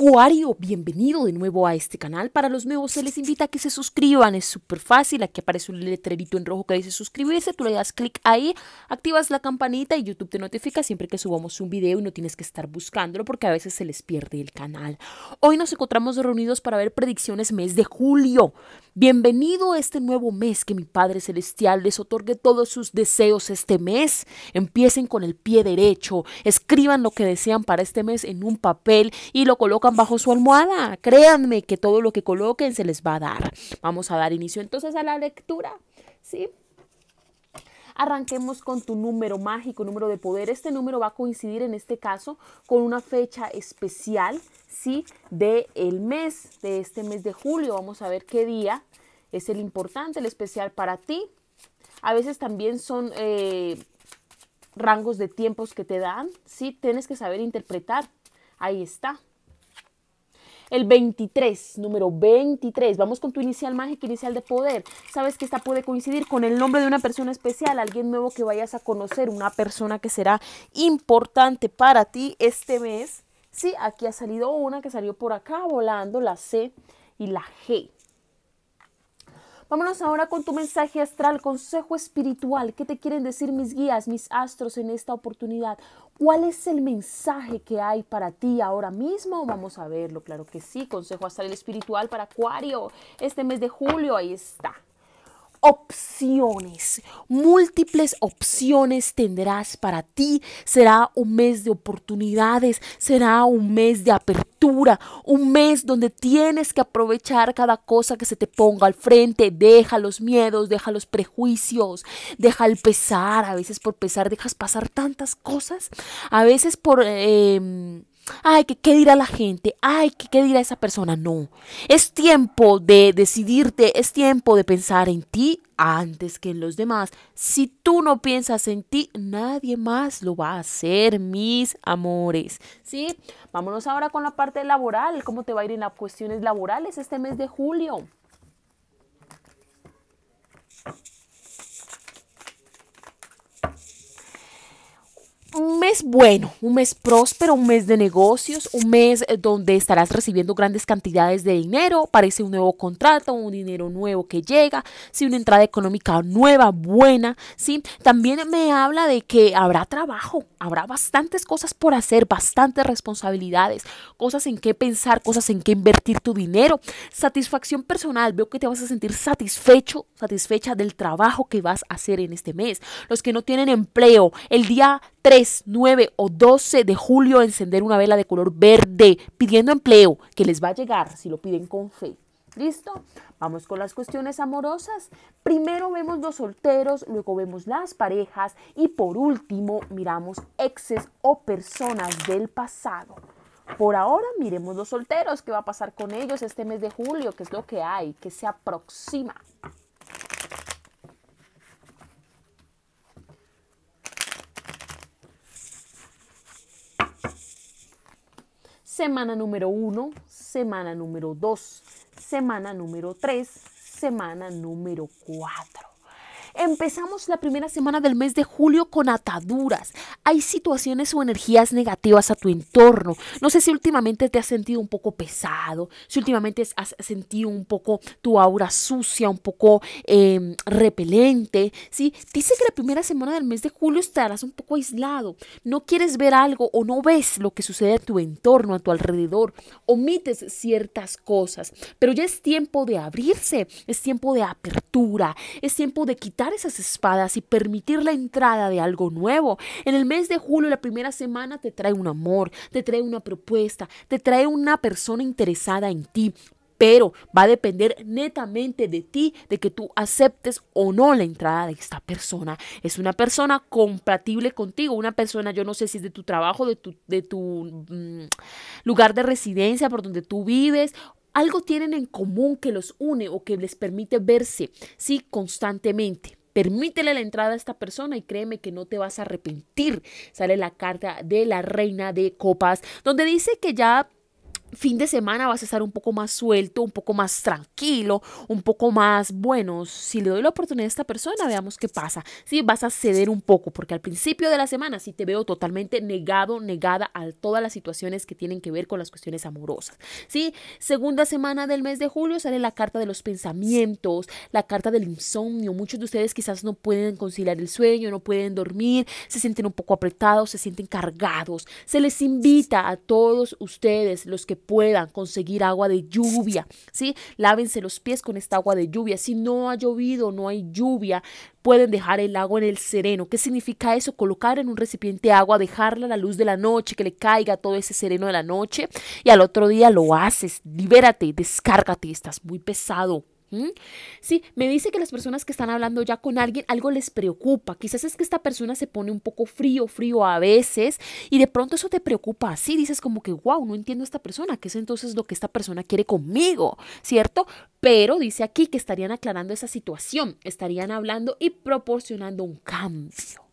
Acuario, bienvenido de nuevo a este canal. Para los nuevos se les invita a que se suscriban, es súper fácil. Aquí aparece un letrerito en rojo que dice suscribirse, tú le das clic ahí, activas la campanita y YouTube te notifica siempre que subamos un video y no tienes que estar buscándolo porque a veces se les pierde el canal. Hoy nos encontramos reunidos para ver predicciones mes de julio. Bienvenido a este nuevo mes que mi Padre Celestial les otorgue todos sus deseos este mes. Empiecen con el pie derecho, escriban lo que desean para este mes en un papel y lo colocan bajo su almohada. Créanme que todo lo que coloquen se les va a dar. Vamos a dar inicio entonces a la lectura. ¿Sí? Arranquemos con tu número mágico, número de poder. Este número va a coincidir en este caso con una fecha especial, ¿sí? De el mes, de este mes de julio. Vamos a ver qué día es el importante, el especial para ti. A veces también son eh, rangos de tiempos que te dan, ¿sí? Tienes que saber interpretar. Ahí está. El 23, número 23. Vamos con tu inicial mágica, inicial de poder. Sabes que esta puede coincidir con el nombre de una persona especial, alguien nuevo que vayas a conocer, una persona que será importante para ti este mes. Sí, aquí ha salido una que salió por acá volando, la C y la G. Vámonos ahora con tu mensaje astral, consejo espiritual. ¿Qué te quieren decir mis guías, mis astros en esta oportunidad? ¿Cuál es el mensaje que hay para ti ahora mismo? Vamos a verlo, claro que sí. Consejo astral espiritual para Acuario este mes de julio, ahí está opciones, múltiples opciones tendrás para ti. Será un mes de oportunidades, será un mes de apertura, un mes donde tienes que aprovechar cada cosa que se te ponga al frente. Deja los miedos, deja los prejuicios, deja el pesar. A veces por pesar dejas pasar tantas cosas. A veces por... Em, ay, qué dirá la gente, ay, qué qué dirá esa persona. No, es tiempo de decidirte, es tiempo de pensar en ti antes que en los demás. Si tú no piensas en ti, nadie más lo va a hacer, mis amores. ¿Sí? Vámonos ahora con la parte laboral. ¿Cómo te va a ir en las cuestiones laborales este mes de julio? bueno, un mes próspero, un mes de negocios, un mes eh, donde estarás recibiendo grandes cantidades de dinero, parece un nuevo contrato, un dinero nuevo que llega, si una entrada económica nueva, buena, ¿sí? También me habla de que habrá trabajo, habrá bastantes cosas por hacer, bastantes responsabilidades, cosas en qué pensar, cosas en qué invertir tu dinero, satisfacción personal, veo que te vas a sentir satisfecho, satisfecha del trabajo que vas a hacer en este mes. Los que no tienen empleo, el día 3, 9, o 12 de julio encender una vela de color verde pidiendo empleo que les va a llegar si lo piden con fe. ¿Listo? Vamos con las cuestiones amorosas. Primero vemos los solteros, luego vemos las parejas y por último miramos exes o personas del pasado. Por ahora miremos los solteros, qué va a pasar con ellos este mes de julio, qué es lo que hay, que se aproxima. semana número 1, semana número 2, semana número 3, semana número 4. Empezamos la primera semana del mes de julio con ataduras. Hay situaciones o energías negativas a tu entorno. No sé si últimamente te has sentido un poco pesado, si últimamente has sentido un poco tu aura sucia, un poco em, repelente. ¿sí? Dice que la primera semana del mes de julio estarás un poco aislado. No quieres ver algo o no ves lo que sucede a tu entorno, a tu alrededor. Omites ciertas cosas. Pero ya es tiempo de abrirse, es tiempo de apertura, es tiempo de quitar esas espadas y permitir la entrada de algo nuevo. En el mes de julio, la primera semana, te trae un amor, te trae una propuesta, te trae una persona interesada en ti. Pero va a depender netamente de ti, de que tú aceptes o no la entrada de esta persona. Es una persona compatible contigo, una persona, yo no sé si es de tu trabajo, de tu, de tu mm, lugar de residencia, por donde tú vives, algo tienen en común que los une o que les permite verse, sí, constantemente. Permítele la entrada a esta persona y créeme que no te vas a arrepentir. Sale la carta de la reina de copas, donde dice que ya fin de semana vas a estar un poco más suelto, un poco más tranquilo, un poco más bueno. Si le doy la oportunidad a esta persona, veamos qué pasa. Si vas a ceder un poco, porque al principio de la semana sí te veo totalmente negado, negada a todas las situaciones que tienen que ver con las cuestiones amorosas. Sí, segunda semana del mes de julio sale la carta de los pensamientos, la carta del insomnio. Muchos de ustedes quizás no pueden conciliar el sueño, no pueden dormir, se sienten un poco apretados, se sienten cargados. Se les invita a todos ustedes, los que puedan conseguir agua de lluvia, ¿sí? Lávense los pies con esta agua de lluvia. Si no ha llovido, no hay lluvia, pueden dejar el agua en el sereno. ¿Qué significa eso? Colocar en un recipiente agua, dejarla a la luz de la noche, que le caiga todo ese sereno de la noche y al otro día lo haces. Libérate, descárgate, estás muy pesado. Sí, me dice que las personas que están hablando ya con alguien algo les preocupa. Quizás es que esta persona se pone un poco frío, frío a veces y de pronto eso te preocupa así. Dices como que, wow, no entiendo a esta persona, ¿qué es entonces lo que esta persona quiere conmigo? ¿Cierto? Pero dice aquí que estarían aclarando esa situación, estarían hablando y proporcionando un cambio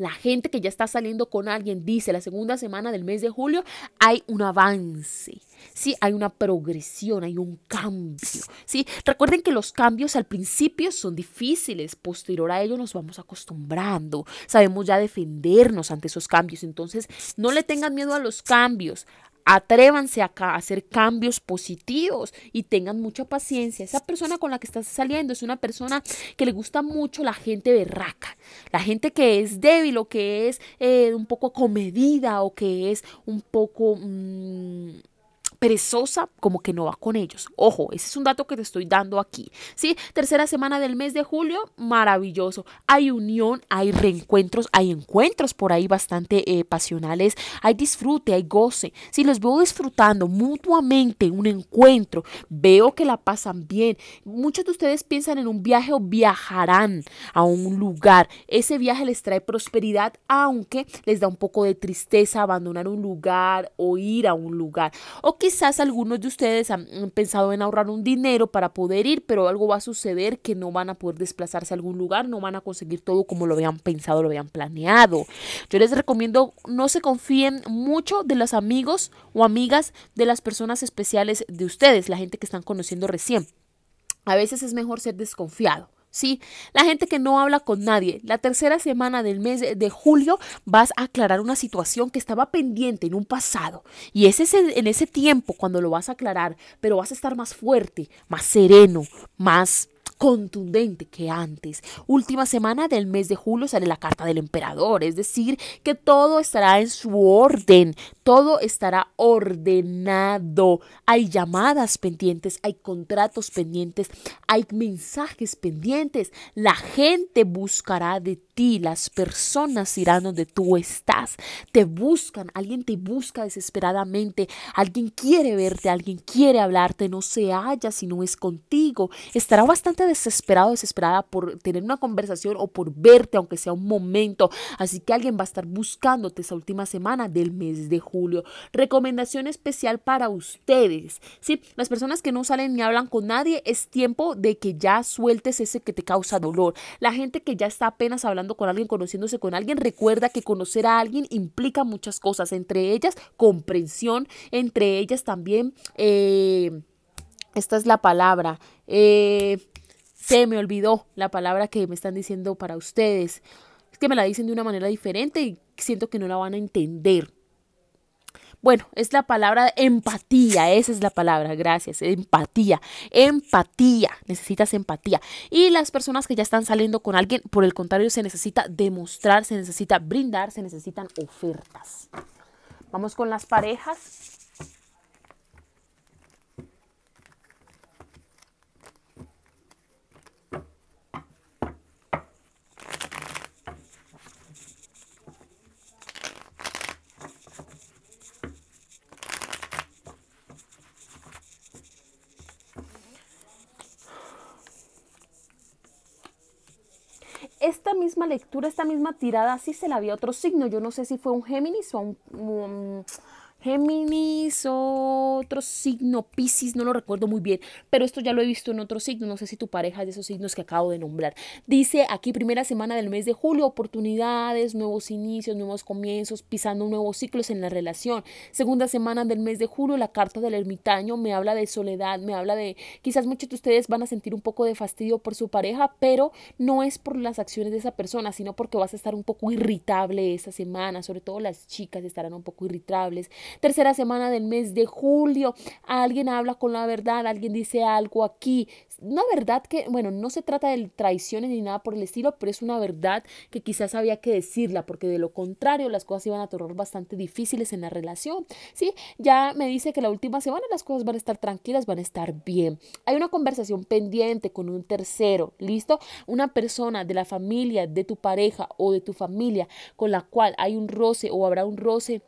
la gente que ya está saliendo con alguien dice la segunda semana del mes de julio, hay un avance, ¿sí? Hay una progresión, hay un cambio, ¿sí? Recuerden que los cambios al principio son difíciles, posterior a ello nos vamos acostumbrando, sabemos ya defendernos ante esos cambios, entonces no le tengan miedo a los cambios, atrévanse a, a, hacer cambios positivos y tengan mucha paciencia. Esa persona con la que estás saliendo es una persona que le gusta mucho la gente berraca, la gente que es débil o que es eh, un poco comedida o que es un poco... Mm, perezosa como que no va con ellos. Ojo, ese es un dato que te estoy dando aquí. ¿sí? Tercera semana del mes de julio, maravilloso. Hay unión, hay reencuentros, hay encuentros por ahí bastante eh, pasionales, hay disfrute, hay goce. Si los veo disfrutando mutuamente un encuentro, veo que la pasan bien. Muchos de ustedes piensan en un viaje o viajarán a un lugar. Ese viaje les trae prosperidad, aunque les da un poco de tristeza abandonar un lugar o ir a un lugar. O Quizás algunos de ustedes han pensado en ahorrar un dinero para poder ir, pero algo va a suceder que no van a poder desplazarse a algún lugar, no van a conseguir todo como lo habían pensado, lo habían planeado. Yo les recomiendo no se confíen mucho de los amigos o amigas de las personas especiales de ustedes, la gente que están conociendo recién. A veces es mejor ser desconfiado. ¿sí? La gente que no habla con nadie. La tercera semana del mes de julio vas a aclarar una situación que estaba pendiente en un pasado. Y es ese, en ese tiempo cuando lo vas a aclarar, pero vas a estar más fuerte, más sereno, más contundente que antes. Última semana del mes de julio sale la carta del emperador, es decir, que todo estará en su orden, todo estará ordenado. Hay llamadas pendientes, hay contratos pendientes, hay mensajes pendientes. La gente buscará de ti, las personas irán donde tú estás. Te buscan, alguien te busca desesperadamente, alguien quiere verte, alguien quiere hablarte, no se halla si no es contigo. Estará bastante desesperado, desesperada por tener una conversación o por verte, aunque sea un momento. Así que alguien va a estar buscándote esa última semana del mes de julio. Recomendación especial para ustedes. ¿sí? Las personas que no salen ni hablan con nadie, es tiempo de que ya sueltes ese que te causa dolor. La gente que ya está apenas hablando con alguien, conociéndose con alguien, recuerda que conocer a alguien implica muchas cosas, entre ellas comprensión, entre ellas también, eh, esta es la palabra, eh, se me olvidó la palabra que me están diciendo para ustedes. Es que me la dicen de una manera diferente y siento que no la van a entender. Bueno, es la palabra empatía, esa es la palabra, gracias, empatía, empatía, necesitas empatía. Y las personas que ya están saliendo con alguien, por el contrario, se necesita demostrar, se necesita brindar, se necesitan ofertas. Vamos con las parejas. esta misma lectura, esta misma tirada, sí se la había otro signo. Yo no sé si fue un Géminis o un, un, Géminis otro signo, Pisces, no lo recuerdo muy bien, pero esto ya lo he visto en otro signo, no sé si tu pareja es de esos signos que acabo de nombrar. Dice aquí primera semana del mes de julio, oportunidades, nuevos inicios, nuevos comienzos, pisando nuevos ciclos en la relación. Segunda semana del mes de julio, la carta del ermitaño me habla de soledad, me habla de quizás muchos de ustedes van a sentir un poco de fastidio por su pareja, pero no es por las acciones de esa persona, sino porque vas a estar un poco irritable esa semana, sobre todo las chicas estarán un poco irritables tercera semana del mes de julio, alguien habla con la verdad, alguien dice algo aquí. Una verdad que, bueno, no se trata de traiciones ni nada por el estilo, pero es una verdad que quizás había que decirla, porque de lo contrario las cosas iban a tornar bastante difíciles en la relación. Sí, ya me dice que la última semana las cosas van a estar tranquilas, van a estar bien. Hay una conversación pendiente con un tercero, ¿listo? Una persona de la familia, de tu pareja o de tu familia con la cual hay un roce o habrá un roce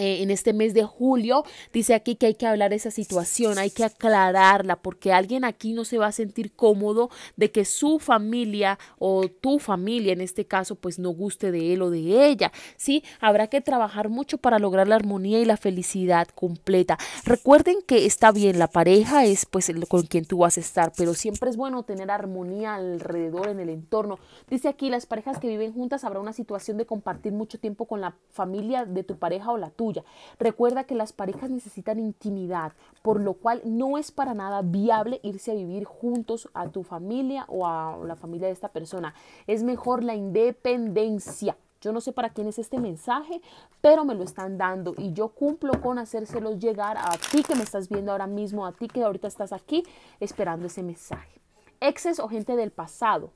eh, en este mes de julio, dice aquí que hay que hablar de esa situación, hay que aclararla, porque alguien aquí no se va a sentir cómodo de que su familia o tu familia en este caso, pues no guste de él o de ella, ¿sí? Habrá que trabajar mucho para lograr la armonía y la felicidad completa. Recuerden que está bien, la pareja es pues con quien tú vas a estar, pero siempre es bueno tener armonía alrededor, en el entorno. Dice aquí, las parejas que viven juntas habrá una situación de compartir mucho tiempo con la familia de tu pareja o la tuya Recuerda que las parejas necesitan intimidad, por lo cual no es para nada viable irse a vivir juntos a tu familia o a la familia de esta persona. Es mejor la independencia. Yo no sé para quién es este mensaje, pero me lo están dando y yo cumplo con hacérselos llegar a ti que me estás viendo ahora mismo, a ti que ahorita estás aquí esperando ese mensaje. Exes o gente del pasado,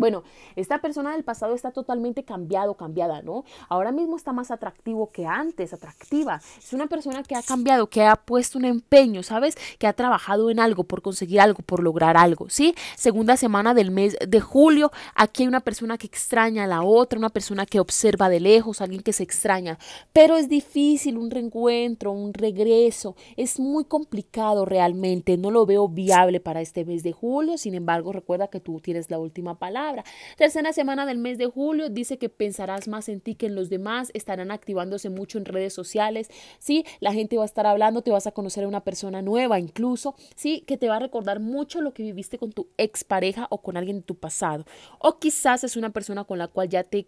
bueno, esta persona del pasado está totalmente cambiado, cambiada, ¿no? Ahora mismo está más atractivo que antes, atractiva. Es una persona que ha cambiado, que ha puesto un empeño, ¿sabes? Que ha trabajado en algo, por conseguir algo, por lograr algo, ¿sí? Segunda semana del mes de julio, aquí hay una persona que extraña a la otra, una persona que observa de lejos, alguien que se extraña. Pero es difícil un reencuentro, un regreso. Es muy complicado realmente. No lo veo viable para este mes de julio. Sin embargo, recuerda que tú tienes la última palabra Tercera semana del mes de julio dice que pensarás más en ti que en los demás, estarán activándose mucho en redes sociales, ¿sí? La gente va a estar hablando, te vas a conocer a una persona nueva incluso, ¿sí? Que te va a recordar mucho lo que viviste con tu expareja o con alguien de tu pasado. O quizás es una persona con la cual ya te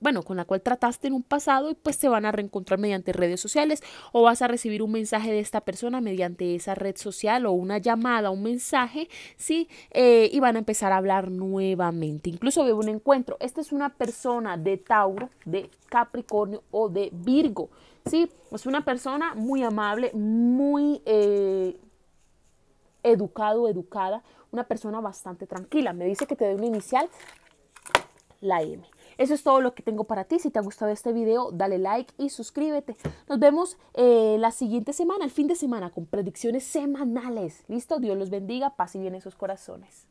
bueno, con la cual trataste en un pasado y pues se van a reencontrar mediante redes sociales o vas a recibir un mensaje de esta persona mediante esa red social o una llamada, un mensaje, ¿sí? Eh, y van a empezar a hablar nuevamente. Incluso veo un encuentro. Esta es una persona de Tauro, de Capricornio o de Virgo, ¿sí? Es una persona muy amable, muy... Eh, educado, educada, una persona bastante tranquila. Me dice que te dé una inicial, la M. Eso es todo lo que tengo para ti. Si te ha gustado este video, dale like y suscríbete. Nos vemos eh, la siguiente semana, el fin de semana, con predicciones semanales. ¿Listo? Dios los bendiga, paz y bien en sus corazones.